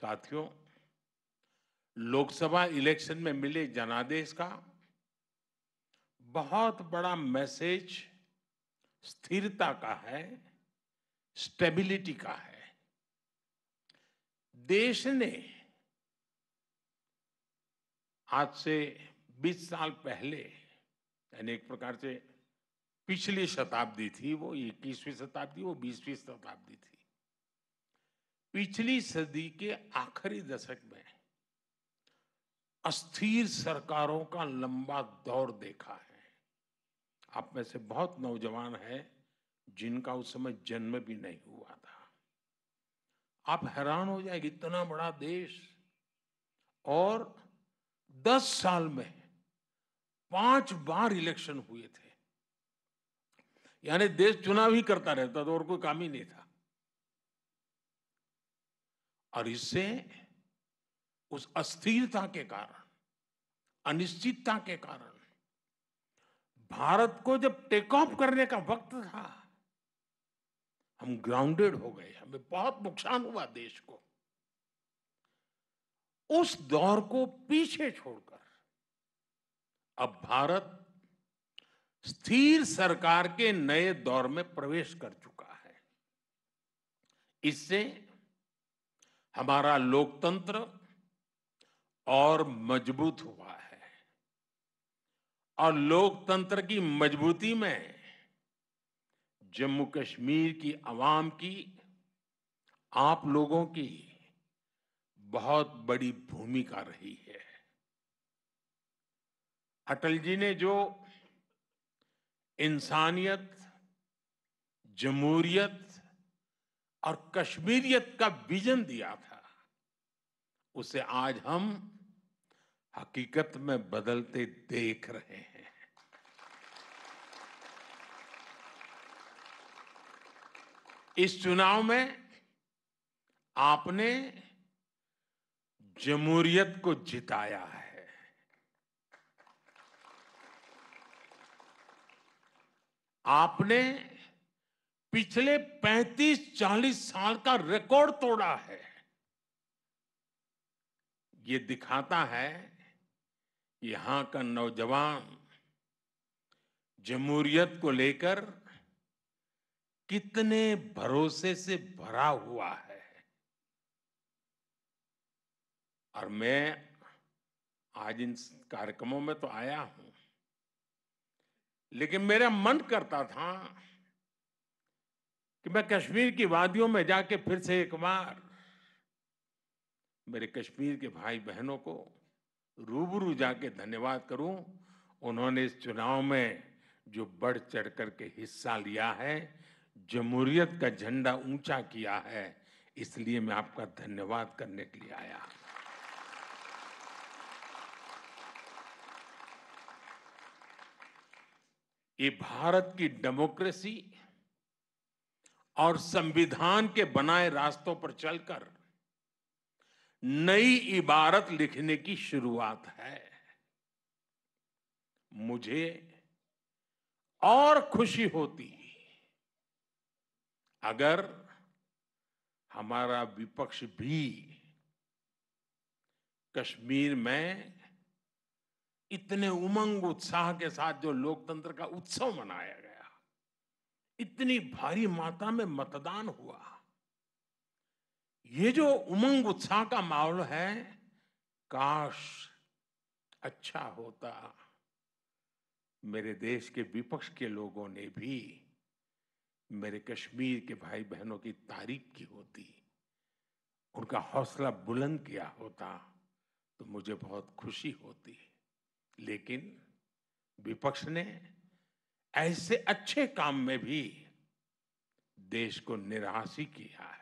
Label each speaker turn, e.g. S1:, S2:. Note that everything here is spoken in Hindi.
S1: साथियों लोकसभा इलेक्शन में मिले जनादेश का बहुत बड़ा मैसेज स्थिरता का है स्टेबिलिटी का है देश ने आज से 20 साल पहले यानी एक प्रकार से पिछली शताब्दी थी वो इक्कीसवीं शताब्दी वो बीसवीं शताब्दी थी पिछली सदी के आखिरी दशक में अस्थिर सरकारों का लंबा दौर देखा है आप में से बहुत नौजवान हैं जिनका उस समय जन्म भी नहीं हुआ था आप हैरान हो जाएंगे इतना बड़ा देश और दस साल में पांच बार इलेक्शन हुए थे यानी देश चुनाव ही करता रहता था और कोई काम ही नहीं था और इससे उस अस्थिरता के कारण अनिश्चितता के कारण भारत को जब टेक ऑफ करने का वक्त था हम ग्राउंडेड हो गए हमें बहुत नुकसान हुआ देश को उस दौर को पीछे छोड़कर अब भारत स्थिर सरकार के नए दौर में प्रवेश कर चुका है इससे हमारा लोकतंत्र और मजबूत हुआ है और लोकतंत्र की मजबूती में जम्मू कश्मीर की आवाम की आप लोगों की बहुत बड़ी भूमिका रही है अटल जी ने जो इंसानियत जमहूरियत और कश्मीरियत का विजन दिया था उसे आज हम हकीकत में बदलते देख रहे हैं इस चुनाव में आपने जमहूरियत को जिताया है आपने पिछले 35-40 साल का रिकॉर्ड तोड़ा है ये दिखाता है यहां का नौजवान जमहूरियत को लेकर कितने भरोसे से भरा हुआ है और मैं आज इन कार्यक्रमों में तो आया हूं लेकिन मेरा मन करता था कि मैं कश्मीर की वादियों में जाके फिर से एक बार मेरे कश्मीर के भाई बहनों को रूबरू जाके धन्यवाद करूं उन्होंने इस चुनाव में जो बढ़ चढ़ करके हिस्सा लिया है जमहूरियत का झंडा ऊंचा किया है इसलिए मैं आपका धन्यवाद करने के लिए आया ये भारत की डेमोक्रेसी और संविधान के बनाए रास्तों पर चलकर नई इबारत लिखने की शुरुआत है मुझे और खुशी होती अगर हमारा विपक्ष भी कश्मीर में इतने उमंग उत्साह के साथ जो लोकतंत्र का उत्सव मनाया गया इतनी भारी मात्रा में मतदान हुआ ये जो उमंग उत्साह का माहौल है काश अच्छा होता मेरे देश के विपक्ष के लोगों ने भी मेरे कश्मीर के भाई बहनों की तारीफ की होती उनका हौसला बुलंद किया होता तो मुझे बहुत खुशी होती लेकिन विपक्ष ने ऐसे अच्छे काम में भी देश को निराश ही किया है